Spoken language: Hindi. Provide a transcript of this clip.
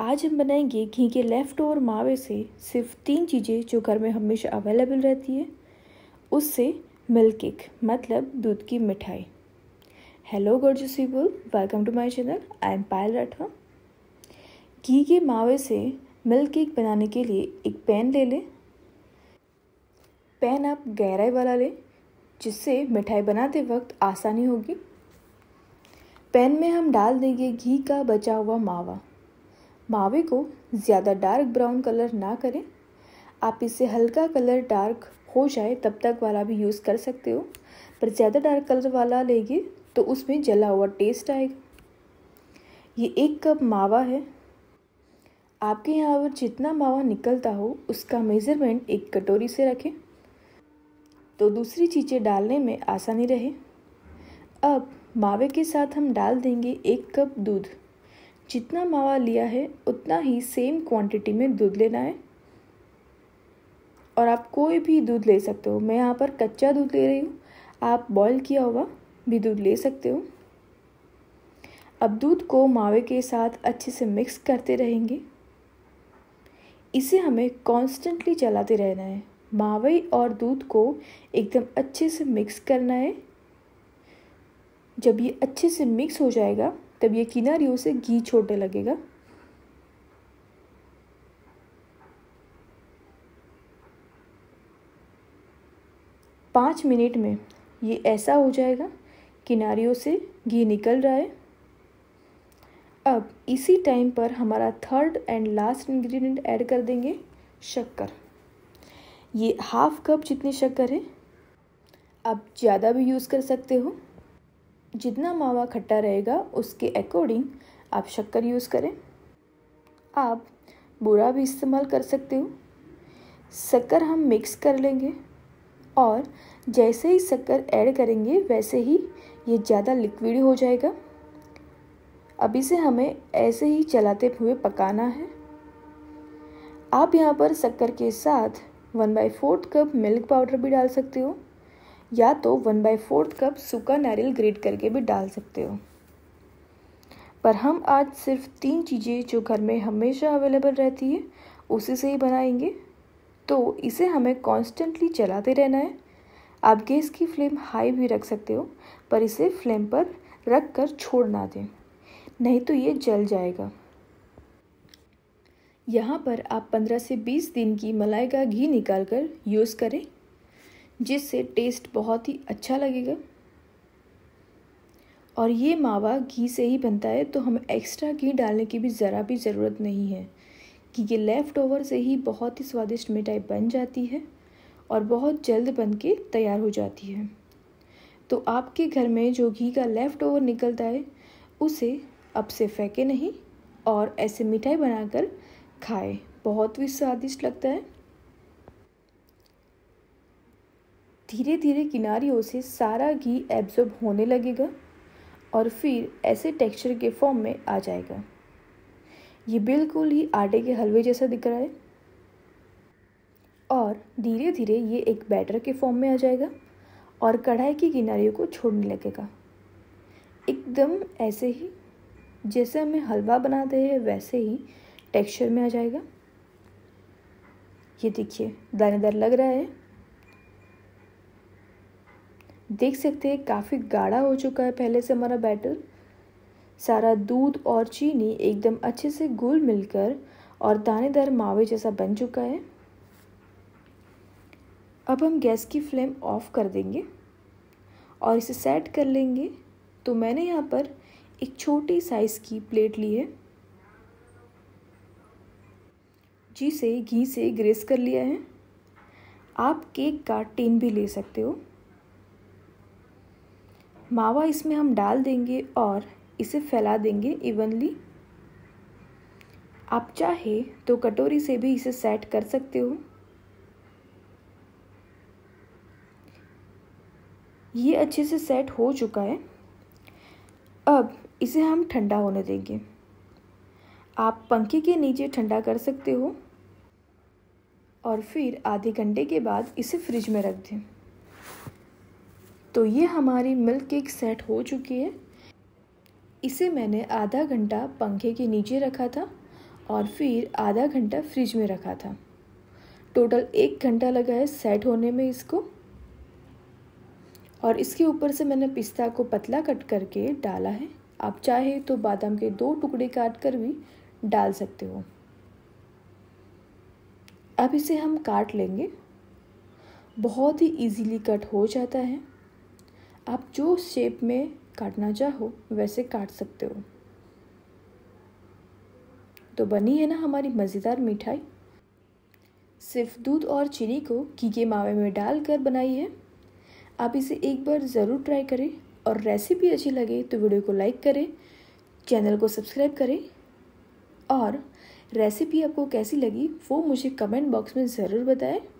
आज हम बनाएंगे घी के लेफ़्ट ओवर मावे से सिर्फ तीन चीज़ें जो घर में हमेशा अवेलेबल रहती है उससे मिल्क केक मतलब दूध की मिठाई hello gorgeous people welcome to my channel I am Payal Rathwa घी के मावे से मिल्क केक बनाने के लिए एक पैन ले लें पैन आप गहराई वाला लें जिससे मिठाई बनाते वक्त आसानी होगी पैन में हम डाल देंगे घी का बचा हुआ मावा मावे को ज़्यादा डार्क ब्राउन कलर ना करें आप इसे हल्का कलर डार्क हो जाए तब तक वाला भी यूज़ कर सकते हो पर ज़्यादा डार्क कलर वाला लेंगे तो उसमें जला हुआ टेस्ट आएगा ये एक कप मावा है आपके यहाँ पर जितना मावा निकलता हो उसका मेज़रमेंट एक कटोरी से रखें तो दूसरी चीज़ें डालने में आसानी रहे अब मावे के साथ हम डाल देंगे एक कप दूध जितना मावा लिया है उतना ही सेम क्वांटिटी में दूध लेना है और आप कोई भी दूध ले सकते हो मैं यहाँ पर कच्चा दूध ले रही हूँ आप बॉईल किया हुआ भी दूध ले सकते हो अब दूध को मावे के साथ अच्छे से मिक्स करते रहेंगे इसे हमें कॉन्स्टेंटली चलाते रहना है मावे और दूध को एकदम अच्छे से मिक्स करना है जब ये अच्छे से मिक्स हो जाएगा तब ये किनारियों से घी छोटे लगेगा पाँच मिनट में ये ऐसा हो जाएगा किनारियों से घी निकल रहा है अब इसी टाइम पर हमारा third and last ingredient add कर देंगे शक्कर ये हाफ कप जितनी शक्कर है आप ज़्यादा भी यूज़ कर सकते हो जितना मावा खट्टा रहेगा उसके अकॉर्डिंग आप शक्कर यूज़ करें आप बूरा भी इस्तेमाल कर सकते हो शक्कर हम मिक्स कर लेंगे और जैसे ही शक्कर ऐड करेंगे वैसे ही ये ज़्यादा लिक्विड हो जाएगा अभी से हमें ऐसे ही चलाते हुए पकाना है आप यहाँ पर शक्कर के साथ one by fourth cup milk powder भी डाल सकते हो या तो वन बाई फोर्थ कप सूखा नारियल ग्रेट करके भी डाल सकते हो पर हम आज सिर्फ तीन चीज़ें जो घर में हमेशा अवेलेबल रहती है उसी से ही बनाएंगे तो इसे हमें कॉन्स्टेंटली चलाते रहना है आप गैस की फ्लेम हाई भी रख सकते हो पर इसे फ्लेम पर रख कर छोड़ ना दें नहीं तो ये जल जाएगा यहाँ पर आप 15 से 20 दिन की मलाई का घी निकाल कर यूज़ करें जिससे टेस्ट बहुत ही अच्छा लगेगा और ये मावा घी से ही बनता है तो हमें एक्स्ट्रा घी डालने की भी ज़रा भी ज़रूरत नहीं है कि ये लेफ़्ट ओवर से ही बहुत ही स्वादिष्ट मिठाई बन जाती है और बहुत जल्द बन के तैयार हो जाती है तो आपके घर में जो घी का लेफ़्ट ओवर निकलता है उसे अब से फेंके नहीं और ऐसे मिठाई बनाकर खाएं बहुत ही स्वादिष्ट लगता है धीरे धीरे किनारियों से सारा घी एब्जॉर्ब होने लगेगा और फिर ऐसे टेक्सचर के फॉर्म में आ जाएगा ये बिल्कुल ही आटे के हलवे जैसा दिख रहा है और धीरे धीरे ये एक बैटर के फॉर्म में आ जाएगा और कढ़ाई की किनारियों को छोड़ने लगेगा एकदम ऐसे ही जैसे हमें हलवा बनाते हैं वैसे ही टेक्सचर में आ जाएगा ये देखिए दानेदार लग रहा है देख सकते हैं काफ़ी गाढ़ा हो चुका है पहले से हमारा बैटर सारा दूध और चीनी एकदम अच्छे से घुल मिलकर और दानेदार मावे जैसा बन चुका है अब हम गैस की फ्लेम ऑफ कर देंगे और इसे सेट कर लेंगे तो मैंने यहाँ पर एक छोटी साइज़ की प्लेट ली है जिसे घी से ग्रेस कर लिया है आप केक का टिन भी ले सकते हो मावा इसमें हम डाल देंगे और इसे फैला देंगे इवनली आप चाहे तो कटोरी से भी इसे सेट कर सकते हो ये अच्छे से सेट हो चुका है अब इसे हम ठंडा होने देंगे आप पंखे के नीचे ठंडा कर सकते हो और फिर आधे घंटे के बाद इसे फ्रिज में रख दें तो ये हमारी मिल्क केक सेट हो चुकी है इसे मैंने आधा घंटा पंखे के नीचे रखा था और फिर आधा घंटा फ्रिज में रखा था टोटल एक घंटा लगा है सेट होने में इसको और इसके ऊपर से मैंने पिस्ता को पतला कट करके डाला है आप चाहे तो बादाम के दो टुकड़े काट कर भी डाल सकते हो अब इसे हम काट लेंगे बहुत ही इजीली कट हो जाता है आप जो शेप में काटना चाहो वैसे काट सकते हो तो बनी है ना हमारी मज़ेदार मिठाई सिर्फ दूध और चीनी को घी के मावे में डालकर बनाई है आप इसे एक बार ज़रूर ट्राई करें और रेसिपी अच्छी लगे तो वीडियो को लाइक करें चैनल को सब्सक्राइब करें और रेसिपी आपको कैसी लगी वो मुझे कमेंट बॉक्स में ज़रूर बताएं